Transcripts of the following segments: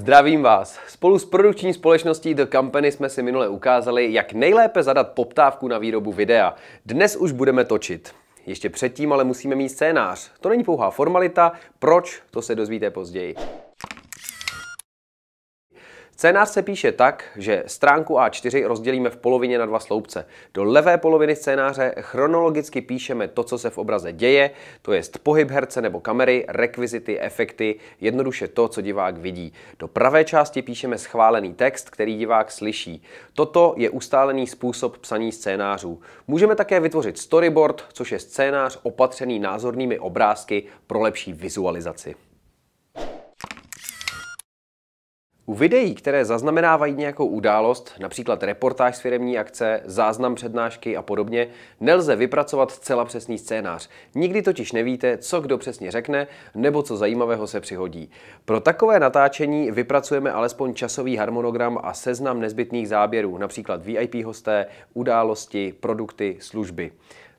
Zdravím vás. Spolu s produkční společností The Company jsme si minule ukázali, jak nejlépe zadat poptávku na výrobu videa. Dnes už budeme točit. Ještě předtím ale musíme mít scénář. To není pouhá formalita, proč, to se dozvíte později. Scénář se píše tak, že stránku A4 rozdělíme v polovině na dva sloupce. Do levé poloviny scénáře chronologicky píšeme to, co se v obraze děje, to jest pohyb herce nebo kamery, rekvizity, efekty, jednoduše to, co divák vidí. Do pravé části píšeme schválený text, který divák slyší. Toto je ustálený způsob psaní scénářů. Můžeme také vytvořit storyboard, což je scénář opatřený názornými obrázky pro lepší vizualizaci. U videí, které zaznamenávají nějakou událost, například reportáž z firemní akce, záznam přednášky a podobně, nelze vypracovat zcela přesný scénář. Nikdy totiž nevíte, co kdo přesně řekne nebo co zajímavého se přihodí. Pro takové natáčení vypracujeme alespoň časový harmonogram a seznam nezbytných záběrů, například VIP hosté, události, produkty, služby.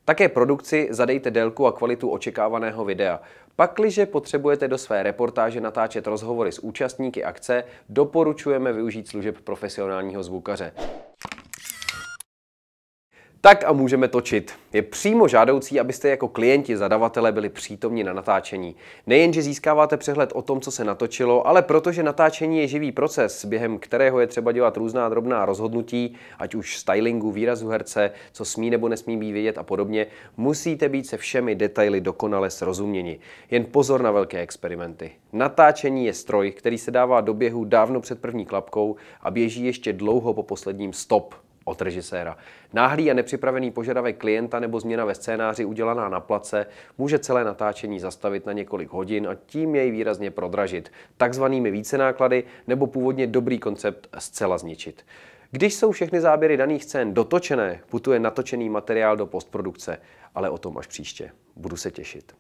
Také produkci zadejte délku a kvalitu očekávaného videa. Pakliže potřebujete do své reportáže natáčet rozhovory s účastníky akce, doporučujeme využít služeb profesionálního zvukaře. Tak a můžeme točit. Je přímo žádoucí, abyste jako klienti zadavatele byli přítomni na natáčení. Nejenže získáváte přehled o tom, co se natočilo, ale protože natáčení je živý proces, během kterého je třeba dělat různá drobná rozhodnutí, ať už stylingu, výrazu herce, co smí nebo nesmí být vědět a podobně, musíte být se všemi detaily dokonale srozuměni. Jen pozor na velké experimenty. Natáčení je stroj, který se dává do běhu dávno před první klapkou a běží ještě dlouho po posledním stop od režiséra. Náhlý a nepřipravený požadavek klienta nebo změna ve scénáři udělaná na place může celé natáčení zastavit na několik hodin a tím jej výrazně prodražit, takzvanými vícenáklady nebo původně dobrý koncept zcela zničit. Když jsou všechny záběry daných scén dotočené, putuje natočený materiál do postprodukce, ale o tom až příště. Budu se těšit.